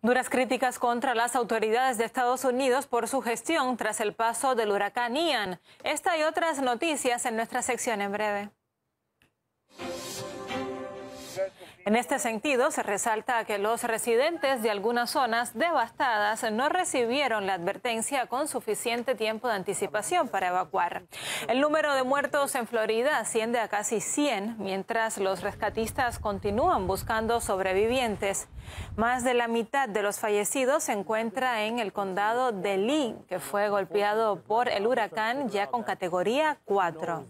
Duras críticas contra las autoridades de Estados Unidos por su gestión tras el paso del huracán Ian. Esta y otras noticias en nuestra sección en breve. En este sentido, se resalta que los residentes de algunas zonas devastadas no recibieron la advertencia con suficiente tiempo de anticipación para evacuar. El número de muertos en Florida asciende a casi 100, mientras los rescatistas continúan buscando sobrevivientes. Más de la mitad de los fallecidos se encuentra en el condado de Lee, que fue golpeado por el huracán ya con categoría 4.